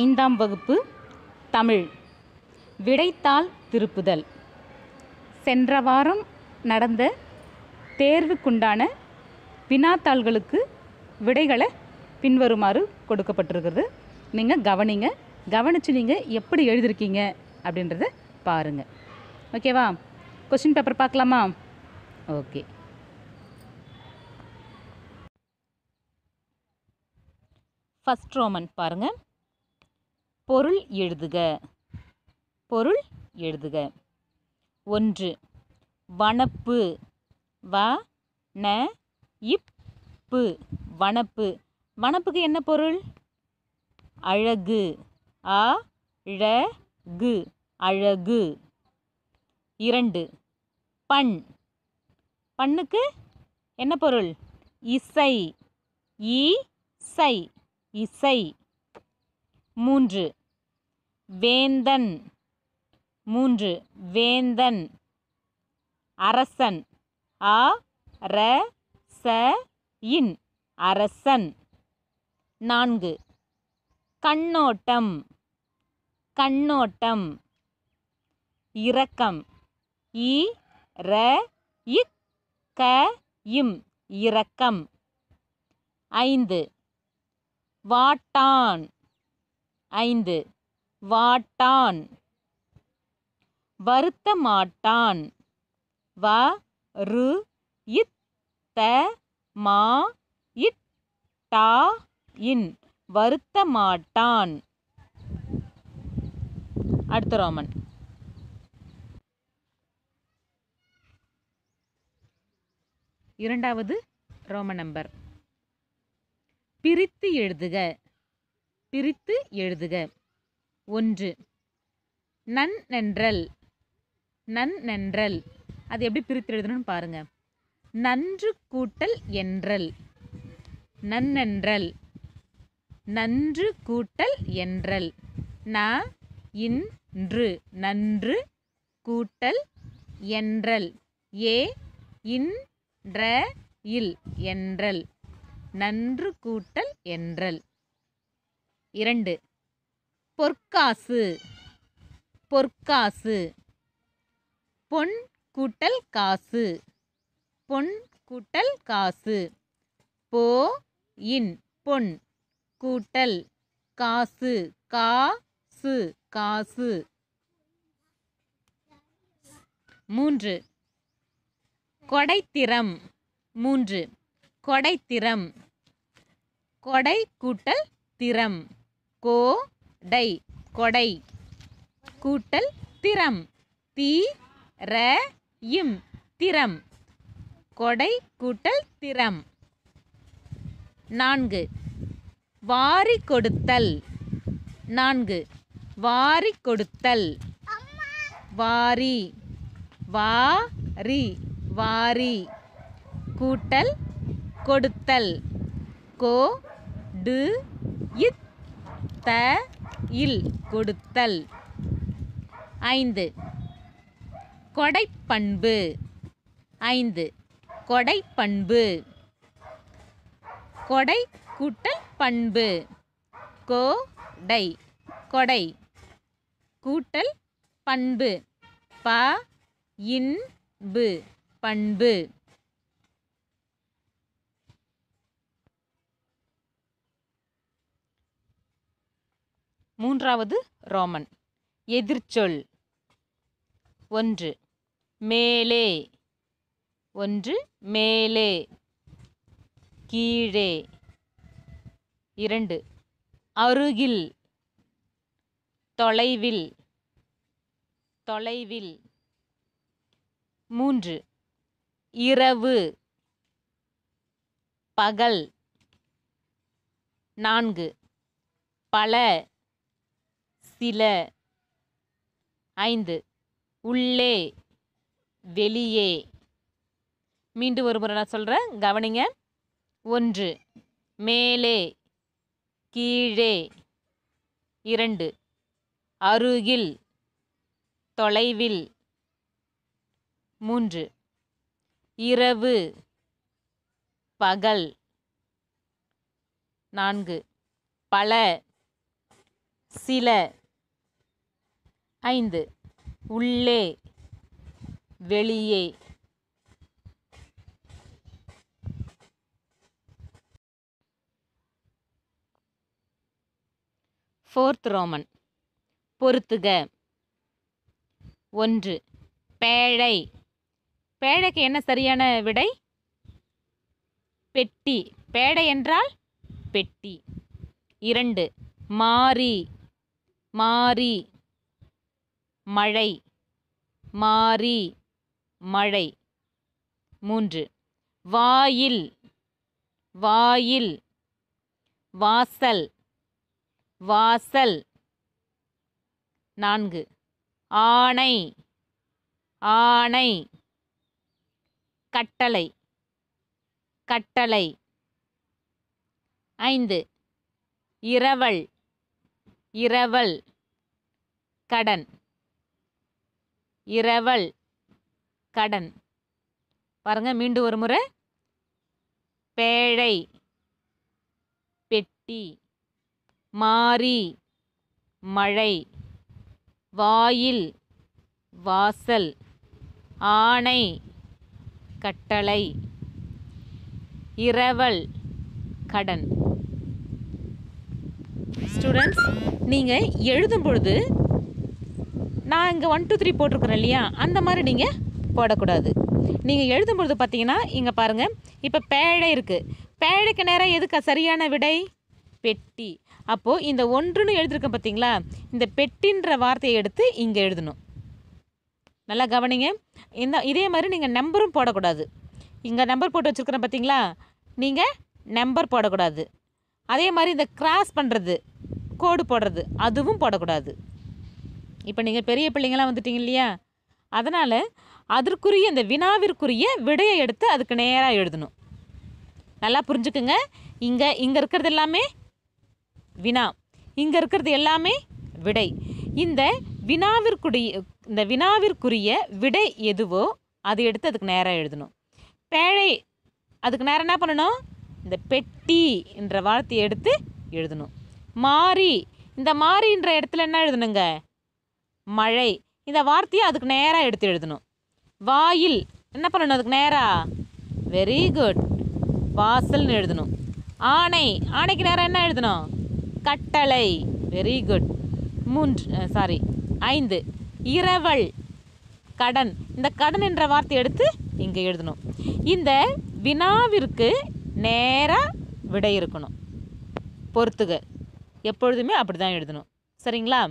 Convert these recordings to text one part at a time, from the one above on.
ஐந்தாம் வகுப்பு தமிழ் விடைத்தாள் திருப்புதல் சென்ற வாரம் நடந்த தேர்வுக்குண்டான வினாத்தாள்களுக்கு விடைகளை பின்வருமாறு கொடுக்கப்பட்டிருக்கிறது நீங்கள் கவனிங்க கவனித்து நீங்கள் எப்படி எழுதியிருக்கீங்க அப்படின்றத பாருங்கள் ஓகேவா கொஷின் பேப்பர் பார்க்கலாமா ஓகே ஃபஸ்ட் ரோமன் பாருங்கள் பொருள் எழுதுக பொருள் எழுதுக ஒன்று வனப்பு வ ந இப்பு வனப்பு வனப்புக்கு என்ன பொருள் அழகு அ ழகு அழகு இரண்டு பண் பண்ணுக்கு என்ன பொருள் இசை இசை இசை மூன்று வேந்தன் மூன்று வேந்தன் அரசன் அ ர ச இன் அரசன் நான்கு கண்ணோட்டம் கண்ணோட்டம் இரக்கம் இ ர இக் க இம் இரக்கம் ஐந்து வாட்டான் ஐந்து வாட்டான் வருத்த மாட்டான் வ ரு இத்த மா இட்டா இன் வருத்த மாட்டான் அடுத்த ரோமன் இரண்டாவது ரோமன் நம்பர் பிரித்து எழுதுக பிரித்து எழுதுக ஒன்று நன்னென்றல் நன்னென்றல் அது எப்படி பிரித்து எழுதணும்னு பாருங்கள் நன்று கூட்டல் என்றல் நன்னென்றல் நன்று கூட்டல் என்றல் ந இன்று நன்று கூட்டல் என்றல் ஏ இன்ற இல் என்றல் நன்று கூட்டல் என்றல் இரண்டு பொற்காசு பொற்காசு பொன் கூட்டல் காசு பொன் கூட்டல் காசு போ இன் பொன் கூட்டல் காசு காசு காசு மூன்று கொடைத்திறம் மூன்று கொடைத்திறம் கொடை கூட்டல் திறம் கோ டை கொடை கூட்டல் திறம் தி ர இம் திறம் கொடை கூட்டல் திறம் நான்கு வாரி கொடுத்தல் நான்கு வாரி கொடுத்தல் வாரி வா ரி வாரி கூட்டல் கொடுத்தல் கோ டு இத் த இல் கொடுத்தல் ஐந்து கொடைப்பண்பு ஐந்து கொடைப்பண்பு கொடை கூட்டல் பண்பு கோடை கொடை கூட்டல் பண்பு ப இன்பு பண்பு மூன்றாவது ரோமன் எதிர்ச்சொல் ஒன்று மேலே ஒன்று மேலே கீழே இரண்டு அருகில் தொலைவில் தொலைவில் மூன்று இரவு பகல் நான்கு பல சில ஐந்து உள்ளே வெளியே மீண்டும் ஒரு முறை நான் சொல்கிறேன் கவனிங்க ஒன்று மேலே கீழே இரண்டு அருகில் தொலைவில் மூன்று இரவு பகல் நான்கு பல சில ஐந்து உள்ளே வெளியே ஃபோர்த் ரோமன் பொருத்துக ஒன்று பேழை பேழைக்கு என்ன சரியான விடை பெட்டி பேடை என்றால் பெட்டி இரண்டு மாறி மாறி மழை மாறி மழை மூன்று வாயில் வாயில் வாசல் வாசல் நான்கு ஆணை ஆணை கட்டளை கட்டளை ஐந்து இரவல் இரவல் கடன் இரவல் கடன் பாருங்கள் மீண்டும் ஒரு முறை பேழை பெட்டி மாறி மழை வாயில் வாசல் ஆணை கட்டளை இரவல் கடன் ஸ்டூடெண்ட்ஸ் நீங்கள் எழுதும் பொழுது நான் இங்கே ஒன் டூ த்ரீ போட்டிருக்குறேன் இல்லையா அந்த மாதிரி நீங்கள் போடக்கூடாது நீங்கள் எழுதும் பொழுது பார்த்தீங்கன்னா இங்கே பாருங்கள் இப்போ பேழை இருக்குது பேழைக்கு நேராக எதுக்கு சரியான விடை பெட்டி அப்போது இந்த ஒன்றுன்னு எழுதியிருக்கேன் பார்த்தீங்களா இந்த பெட்டின்ற வார்த்தையை எடுத்து இங்கே எழுதணும் நல்லா கவனிங்க இந்த இதே மாதிரி நீங்கள் நம்பரும் போடக்கூடாது இங்கே நம்பர் போட்டு வச்சுருக்குறேன் பார்த்தீங்களா நீங்கள் நம்பர் போடக்கூடாது அதே மாதிரி இந்த கிராஸ் பண்ணுறது கோடு போடுறது அதுவும் போடக்கூடாது இப்போ நீங்கள் பெரிய பிள்ளைங்களாம் வந்துட்டீங்க இல்லையா அதனால் அதற்குரிய இந்த வினாவிற்குரிய விடையை எடுத்து அதுக்கு நேராக எழுதணும் நல்லா புரிஞ்சுக்குங்க இங்கே இங்கே இருக்கிறது எல்லாமே வினா இங்கே இருக்கிறது எல்லாமே விடை இந்த வினாவிற்குரிய இந்த வினாவிற்குரிய விடை எதுவோ அதை எடுத்து அதுக்கு நேராக எழுதணும் பேழை அதுக்கு நேரம் என்ன பண்ணணும் இந்த பெட்டி என்ற வார்த்தையை எடுத்து எழுதணும் மாறி இந்த மாறின்ற இடத்துல என்ன எழுதணுங்க மழை இந்த வார்த்தையை அதுக்கு நேராக எடுத்து எழுதணும் வாயில் என்ன பண்ணணும் அதுக்கு நேராக வெரி குட் வாசல்னு எழுதணும் ஆணை ஆணைக்கு நேராக என்ன எழுதணும் கட்டளை வெரி குட் மூன்று சாரி ஐந்து இரவல் கடன் இந்த கடன் என்ற வார்த்தை எடுத்து இங்கே எழுதணும் இந்த வினாவிற்கு நேராக விடை இருக்கணும் பொறுத்துக எப்பொழுதுமே அப்படி தான் எழுதணும் சரிங்களா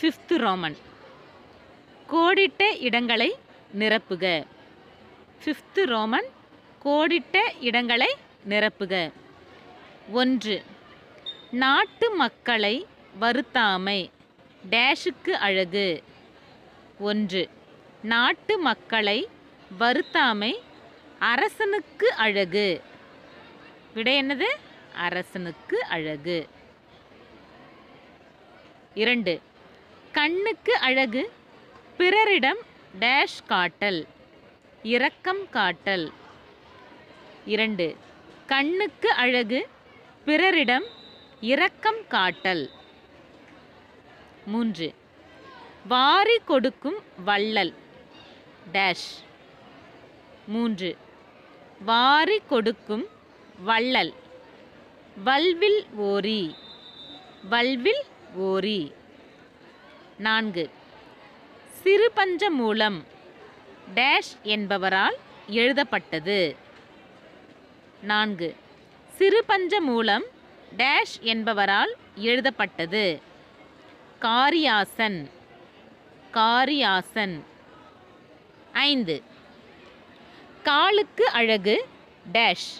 ஃபிஃப்த்து ரோமன் கோடிட்ட இடங்களை நிரப்புக ஃபிஃப்த்து ரோமன் கோடிட்ட இடங்களை நிரப்புக ஒன்று நாட்டு மக்களை வருத்தாமை டேஷுக்கு அழகு ஒன்று நாட்டு மக்களை வருத்தாமை அரசனுக்கு அழகு விடை என்னது அரசனுக்கு அழகு இரண்டு கண்ணுக்கு அழகு பிறரிடம் டேஷ் காட்டல் இரக்கம் காட்டல் இரண்டு கண்ணுக்கு அழகு பிறரிடம் இரக்கம் காட்டல் மூன்று வாரி கொடுக்கும் வள்ளல் டேஷ் மூன்று வாரி கொடுக்கும் வள்ளல் வல்வில் ஓரி வல்வில் ஓரி நான்கு சிறுபஞ்ச மூலம் டேஷ் என்பவரால் எழுதப்பட்டது நான்கு சிறுபஞ்ச மூலம் டேஷ் என்பவரால் எழுதப்பட்டது காரியாசன் காரியாசன் ஐந்து காலுக்கு அழகு டேஷ்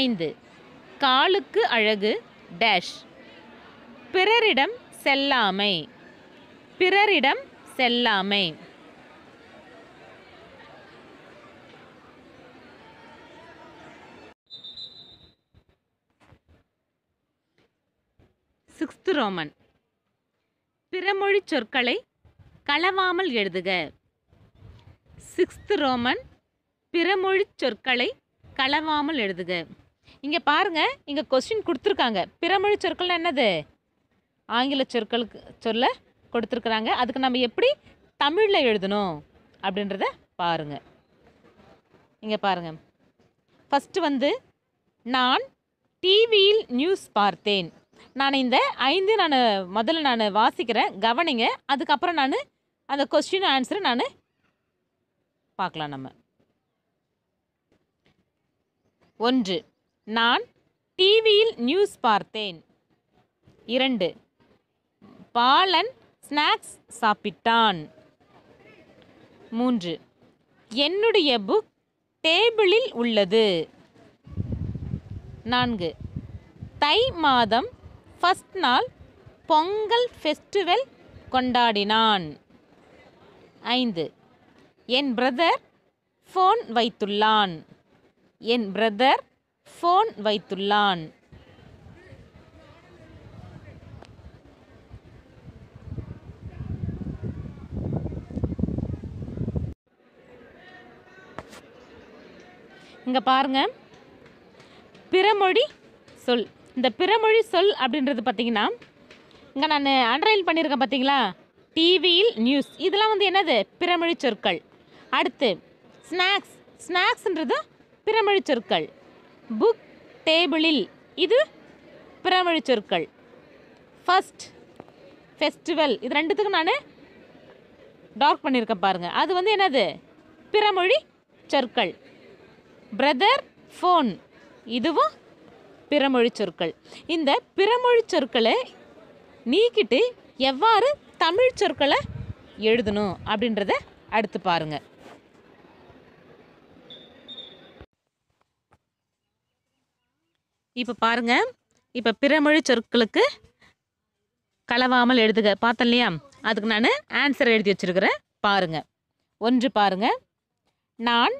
ஐந்து காலுக்கு அழகு டேஷ் பிறரிடம் செல்லாமை பிறரிடம் செல்லாமை சிக்ஸ்த் ரோமன் பிறமொழி சொற்களை களவாமல் எழுதுக சிக்ஸ்த் ரோமன் பிறமொழி சொற்களை களவாமல் எழுதுக இங்கே பாருங்கள் இங்கே கொஸ்டின் கொடுத்துருக்காங்க பிறமொழி சொற்கள் என்னது ஆங்கில சொற்களுக்கு சொல்ல கொடுத்துருக்குறாங்க அதுக்கு நம்ம எப்படி தமிழில் எழுதணும் அப்படின்றத பாருங்கள் இங்கே பாருங்கள் ஃபஸ்ட்டு வந்து நான் டிவியில் நியூஸ் பார்த்தேன் நான் இந்த ஐந்து நான் முதல்ல நான் வாசிக்கிறேன் கவனிங்க அதுக்கப்புறம் நான் அந்த கொஸ்டின் ஆன்சரை நான் பார்க்கலாம் நம்ம ஒன்று நான் டிவியில் நியூஸ் பார்த்தேன் இரண்டு பாலன் ஸ்நாக்ஸ் சாப்பிட்டான் மூன்று என்னுடைய புக் டேபிளில் உள்ளது நான்கு தை மாதம் ஃபஸ்ட் நாள் பொங்கல் ஃபெஸ்டிவல் கொண்டாடினான் ஐந்து என் பிரதர் ஃபோன் வைத்துள்ளான் என் பிரதர் ஃபோன் வைத்துள்ளான் இங்கே பாருங்க பிறமொழி சொல் இந்த பிறமொழி சொல் அப்படின்றது பார்த்திங்கன்னா இங்கே நான் அண்டர்லைன் பண்ணியிருக்கேன் பார்த்தீங்களா டிவியில் நியூஸ் இதெல்லாம் வந்து என்னது பிறமொழி சொற்கள் அடுத்து ஸ்நாக்ஸ் ஸ்நாக்ஸ்ன்றது பிறமொழி சொற்கள் புக் டேபிளில் இது பிறமொழி சொற்கள் ஃபஸ்ட் ஃபெஸ்டிவல் இது ரெண்டுத்துக்கும் நான் டார்க் பண்ணியிருக்கேன் பாருங்கள் அது வந்து என்னது பிறமொழி சொற்கள் பிரதர் ஃபோன் இதுவும் பிறமொழி சொற்கள் இந்த பிறமொழி சொற்களை நீக்கிட்டு எவ்வாறு தமிழ் சொற்களை எழுதணும் அப்படின்றத அடுத்து பாருங்க இப்போ பாருங்க இப்போ பிறமொழி சொற்களுக்கு கலவாமல் எழுதுக பார்த்தேன் இல்லையா அதுக்கு நான் ஆன்சர் எழுதி வச்சிருக்கிறேன் பாருங்க ஒன்று பாருங்க நான்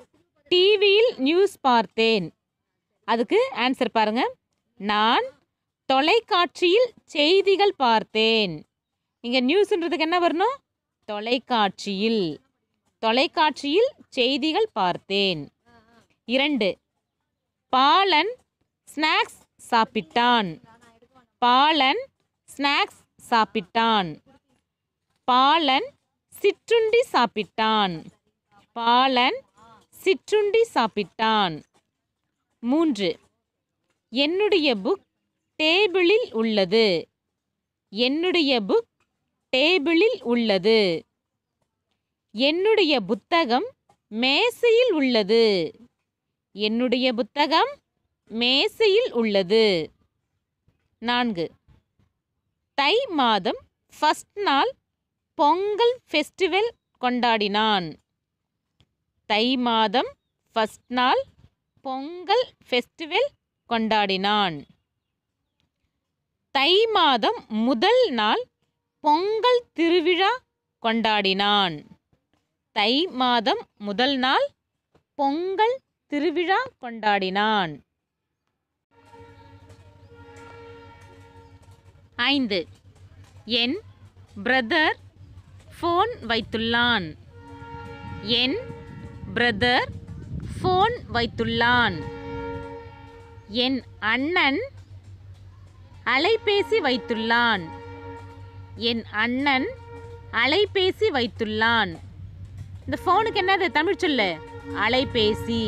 டிவியில் நியூஸ் பார்த்தேன் அதுக்கு ஆன்சர் பாருங்கள் நான் தொலைக்காட்சியில் செய்திகள் பார்த்தேன் இங்கே நியூஸ்ன்றதுக்கு என்ன வரணும் தொலைக்காட்சியில் தொலைக்காட்சியில் செய்திகள் பார்த்தேன் இரண்டு பாலன் ஸ்நாக்ஸ் சாப்பிட்டான் பாலன் ஸ்நாக்ஸ் சாப்பிட்டான் பாலன் சிற்றுண்டி சாப்பிட்டான் பாலன் சிற்றுண்டி சாப்பிட்டான் மூன்று என்னுடைய புக் டேபிளில் உள்ளது என்னுடைய புக் டேபிளில் உள்ளது என்னுடைய புத்தகம் மேசையில் உள்ளது என்னுடைய புத்தகம் மேசையில் உள்ளது நான்கு தை மாதம் ஃபஸ்ட் நாள் பொங்கல் ஃபெஸ்டிவல் கொண்டாடினான் தை மாதம் ஃபஸ்ட் நாள் பொங்கல் ஃபெஸ்டிவல் கொண்டாடினான் தை மாதம் முதல் நாள் பொங்கல் திருவிழா கொண்டாடினான் தை மாதம் முதல் நாள் பொங்கல் திருவிழா கொண்டாடினான் ஐந்து என் பிரதர் ஃபோன் வைத்துள்ளான் என் பிரதர் ஃபோன் வைத்துள்ளான் என் அண்ணன் அலைபேசி வைத்துள்ளான் என் அண்ணன் அலைபேசி வைத்துள்ளான் இந்த ஃபோனுக்கு என்னது தமிழ் சொல்லு அலைபேசி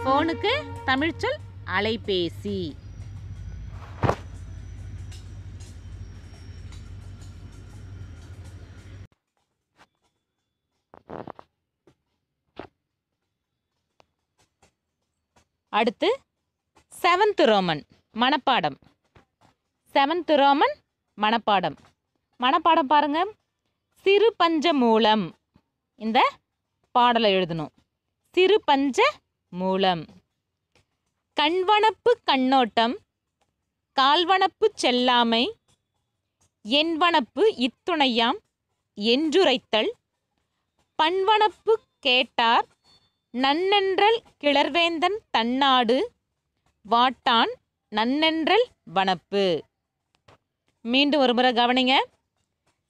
ஃபோனுக்கு தமிழ் சொல் அலைபேசி அடுத்து செவன்த் ரோமன் மனப்பாடம் செவன்த் ரோமன் மனப்பாடம் மனப்பாடம் பாருங்கள் சிறு பஞ்ச மூலம் இந்த பாடலை எழுதணும் சிறு பஞ்ச மூலம் கண்வனப்பு கண்ணோட்டம் கால்வனப்பு செல்லாமை என்வனப்பு இத்துணையாம் என்றுரைத்தல் பண்வனப்பு கேட்டார் நன்னென்றல் கிளர்வேந்தன் தன்னாடு வாட்டான் நன்னென்றல் வனப்பு மீண்டும் ஒரு முறை கவனிங்க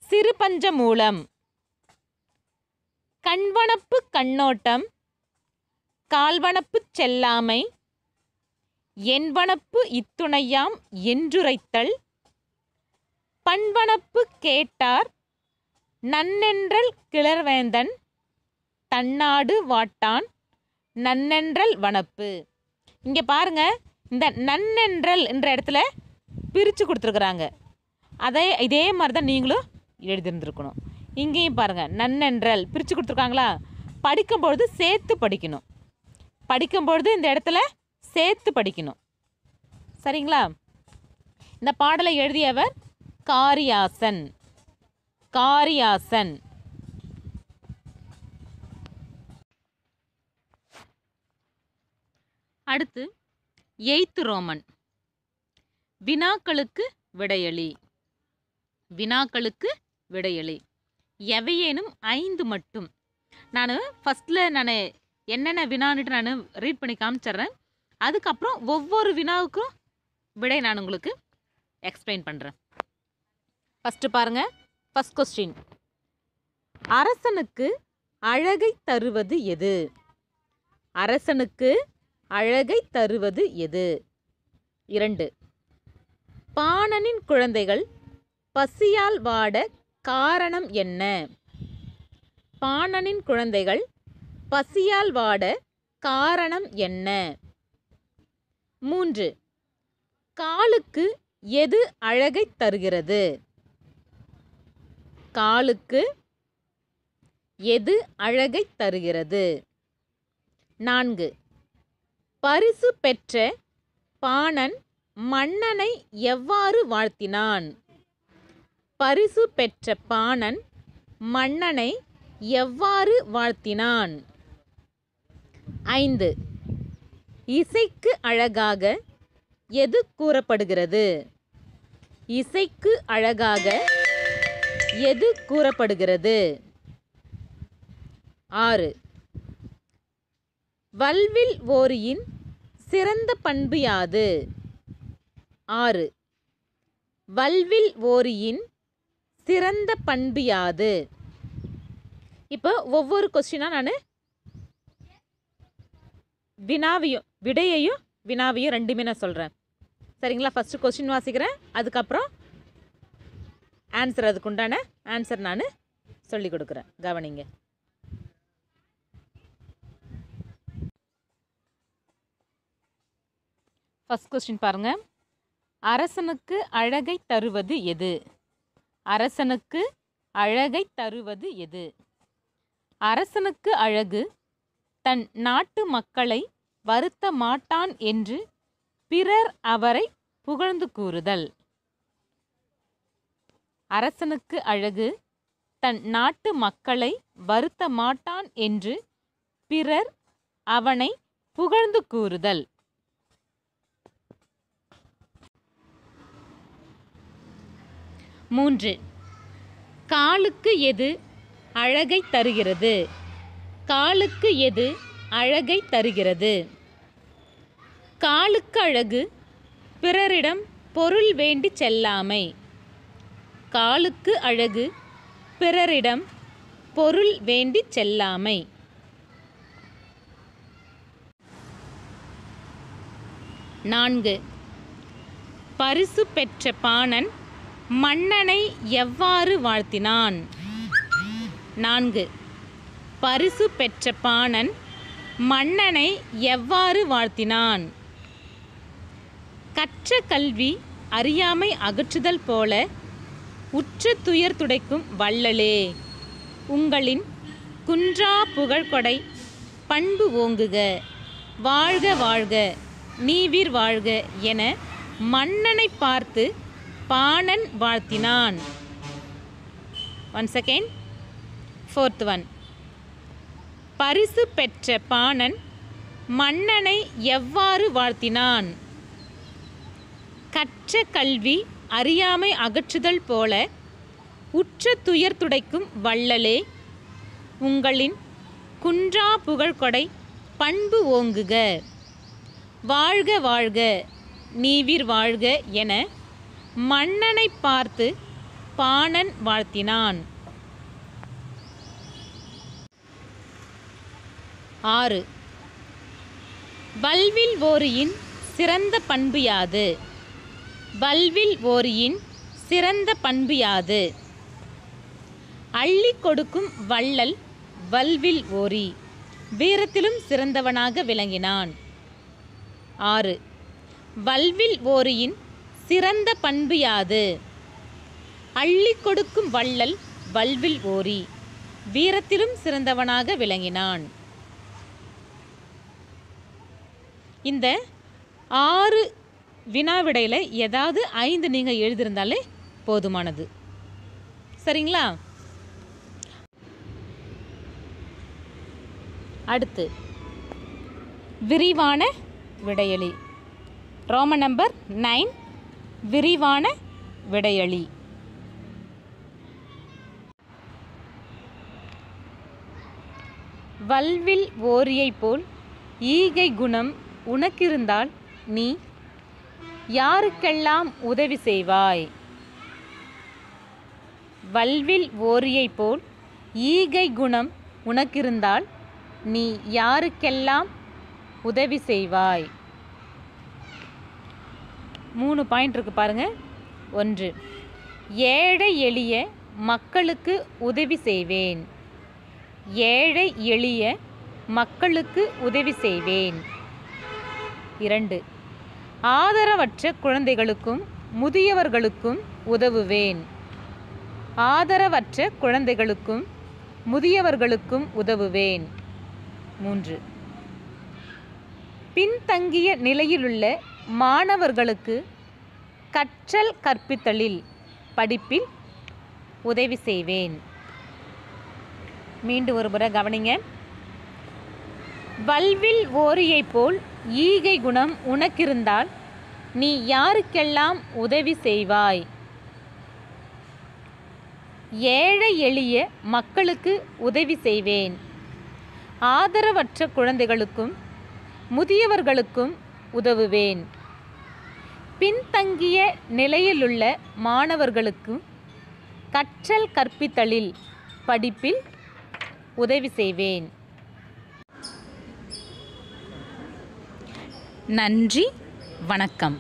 சிறு பஞ்ச மூலம் கண்வனப்பு கண்ணோட்டம் கால்வனப்பு செல்லாமை என்வனப்பு இத்துணையாம் என்றுரைத்தல் பண்வனப்பு கேட்டார் நன்னென்றல் கிளர்வேந்தன் தன்னாடு வாட்டான் நன்னென்றல் வனப்பு இங்கே பாருங்க இந்த நன்னென்றல் என்ற இடத்துல பிரித்து கொடுத்துருக்குறாங்க அதே இதே மாதிரி தான் நீங்களும் எழுதியிருந்துருக்கணும் இங்கேயும் பாருங்கள் நன்னென்றல் பிரித்து கொடுத்துருக்காங்களா படிக்கும்பொழுது சேர்த்து படிக்கணும் படிக்கும்பொழுது இந்த இடத்துல சேர்த்து படிக்கணும் சரிங்களா இந்த பாடலை எழுதியவர் காரியாசன் காரியாசன் அடுத்து எய்த்து ரோமன் வினாக்களுக்கு விடையளி வினாக்களுக்கு விடையளி எவையேனும் ஐந்து மட்டும் நான் ஃபஸ்ட்டில் நான் என்னென்ன வினான்னுட்டு நான் ரீட் பண்ணி காமிச்சிட்றேன் அதுக்கப்புறம் ஒவ்வொரு வினாவுக்கும் விடை நான் உங்களுக்கு எக்ஸ்பிளைன் பண்ணுறேன் ஃபஸ்ட்டு பாருங்கள் ஃபஸ்ட் கொஸ்டின் அரசனுக்கு அழகை தருவது எது அரசனுக்கு அழகை தருவது எது இரண்டு பாணனின் குழந்தைகள் பசியால் வாட காரணம் என்ன பாணனின் குழந்தைகள் பசியால் வாட காரணம் என்ன மூன்று காலுக்கு எது அழகை தருகிறது காலுக்கு எது அழகை தருகிறது நான்கு பரிசு பெற்ற பாணன் மன்னனை எவ்வாறு வாழ்த்தினான் பரிசு பெற்ற பாணன் மன்னனை எவ்வாறு வாழ்த்தினான் ஐந்து இசைக்கு அழகாக எது கூறப்படுகிறது இசைக்கு அழகாக எது கூறப்படுகிறது ஆறு வல்வில் ஓரியின் சிறந்த பண்பு யாது ஆறு வல்வில் ஓரியின் சிறந்த பண்பு யாது இப்போ ஒவ்வொரு கொஸ்டினாக நான் வினாவையும் விடையையும் வினாவையும் ரெண்டுமே நான் சொல்கிறேன் சரிங்களா ஃபஸ்ட்டு கொஸ்டின் வாசிக்கிறேன் அதுக்கப்புறம் ஆன்சர் அதுக்குண்டான ஆன்சர் நான் சொல்லி கொடுக்குறேன் கவனிங்க ஃபஸ்ட் கொஸ்டின் பாருங்கள் அரசனுக்கு அழகை தருவது எது அரசனுக்கு அழகை தருவது எது அரசனுக்கு அழகு தன் நாட்டு மக்களை வருத்த மாட்டான் என்று பிறர் அவரை புகழ்ந்து கூறுதல் அரசனுக்கு அழகு தன் நாட்டு மக்களை வருத்த மாட்டான் என்று பிறர் அவனை புகழ்ந்து கூறுதல் மூன்று காலுக்கு எது அழகை தருகிறது காலுக்கு எது அழகை தருகிறது காலுக்கு அழகு பிறரிடம் பொருள் வேண்டி செல்லாமை காலுக்கு அழகு பிறரிடம் பொருள் வேண்டி செல்லாமை நான்கு பரிசு பெற்ற பாணன் மன்னனை எவ்வாறு வாழ்த்தினான் நான்கு பரிசு பெற்ற பாணன் மன்னனை எவ்வாறு வாழ்த்தினான் கற்ற கல்வி அறியாமை அகற்றுதல் போல உற்ற துயர் துடைக்கும் வள்ளலே உங்களின் குன்றா புகழ்கொடை பண்பு ஓங்குக வாழ்க வாழ்க நீவிர் வாழ்க என மன்னனை பார்த்து பாணன் வாழ்த்தினான் ஒன் செகண்ட் ஃபோர்த் ஒன் பரிசு பெற்ற பாணன் மன்னனை எவ்வாறு வாழ்த்தினான் கற்ற கல்வி அறியாமை அகற்றுதல் போல உற்ற துயர் துடைக்கும் வள்ளலே உங்களின் குன்றா புகழ்கொடை பண்பு ஓங்குக வாழ்க வாழ்க நீவிர் வாழ்க என மன்னனை பார்த்து பாணன் வாழ்த்தினான் ஆறு வல்வில் ஓரியின் சிறந்த பண்பு யாது வல்வில் ஓரியின் சிறந்த பண்பு யாது அள்ளி கொடுக்கும் வள்ளல் வல்வில் ஓரி வீரத்திலும் சிறந்தவனாக விளங்கினான் ஆறு வல்வில் ஓரியின் சிறந்த பண்பு யாது அள்ளி கொடுக்கும் வள்ளல் வல்வில் ஓரி வீரத்திலும் சிறந்தவனாக விளங்கினான் இந்த ஆறு வினாவிடையில் ஏதாவது ஐந்து நீங்கள் எழுதியிருந்தாலே போதுமானது சரிங்களா அடுத்து விரிவான விடையளி ரோம நம்பர் நைன் விரிவான விடையளி வல்வில் ஓரியை போல் ஈகை குணம் உனக்கிருந்தால் நீ யாருக்கெல்லாம் உதவி செய்வாய் வல்வில் ஓரியை போல் ஈகை குணம் உனக்கிருந்தால் நீ யாருக்கெல்லாம் உதவி செய்வாய் மூணு பாயிண்ட் இருக்குது பாருங்கள் ஒன்று ஏழை எளிய மக்களுக்கு உதவி செய்வேன் ஏழை எளிய மக்களுக்கு உதவி செய்வேன் இரண்டு ஆதரவற்ற குழந்தைகளுக்கும் முதியவர்களுக்கும் உதவுவேன் ஆதரவற்ற குழந்தைகளுக்கும் முதியவர்களுக்கும் உதவுவேன் மூன்று பின்தங்கிய நிலையிலுள்ள மாணவர்களுக்கு கற்றல் கற்பித்தலில் படிப்பில் உதவி செய்வேன் மீண்டும் ஒருபுற கவனிங்க வல்வில் ஓரியை போல் ஈகை குணம் உனக்கிருந்தால் நீ யாருக்கெல்லாம் உதவி செய்வாய் ஏழை எளிய மக்களுக்கு உதவி செய்வேன் ஆதரவற்ற குழந்தைகளுக்கும் முதியவர்களுக்கும் உதவுவேன் பின்தங்கிய நிலையிலுள்ள மாணவர்களுக்கும் கற்றல் கற்பித்தலில் படிப்பில் உதவி செய்வேன் நன்றி வணக்கம்